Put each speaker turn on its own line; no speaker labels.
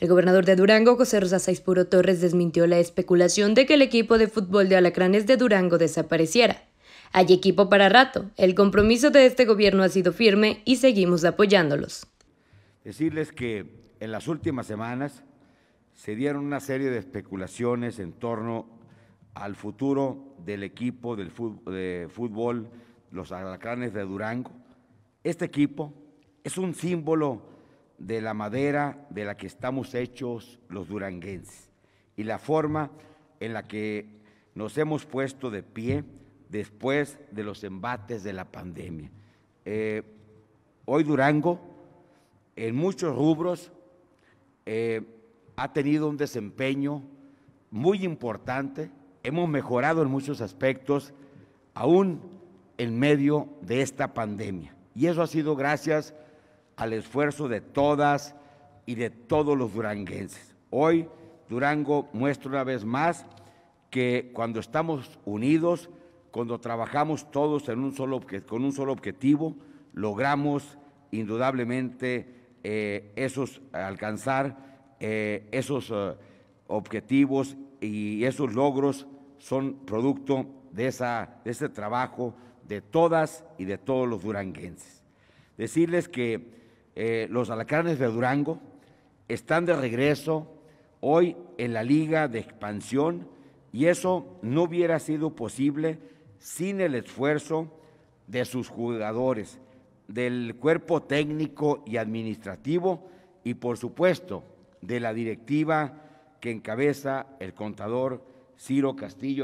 El gobernador de Durango, José Rosa Saizpuro Torres, desmintió la especulación de que el equipo de fútbol de Alacranes de Durango desapareciera. Hay equipo para rato. El compromiso de este gobierno ha sido firme y seguimos apoyándolos.
Decirles que en las últimas semanas se dieron una serie de especulaciones en torno al futuro del equipo del de fútbol los Alacranes de Durango. Este equipo es un símbolo de la madera de la que estamos hechos los duranguenses y la forma en la que nos hemos puesto de pie después de los embates de la pandemia. Eh, hoy Durango, en muchos rubros, eh, ha tenido un desempeño muy importante, hemos mejorado en muchos aspectos, aún en medio de esta pandemia. Y eso ha sido gracias al esfuerzo de todas y de todos los duranguenses. Hoy Durango muestra una vez más que cuando estamos unidos, cuando trabajamos todos en un solo, con un solo objetivo, logramos indudablemente eh, esos, alcanzar eh, esos eh, objetivos y esos logros son producto de, esa, de ese trabajo de todas y de todos los duranguenses. Decirles que eh, los Alacranes de Durango están de regreso hoy en la Liga de Expansión y eso no hubiera sido posible sin el esfuerzo de sus jugadores, del cuerpo técnico y administrativo y por supuesto de la directiva que encabeza el contador Ciro Castillo.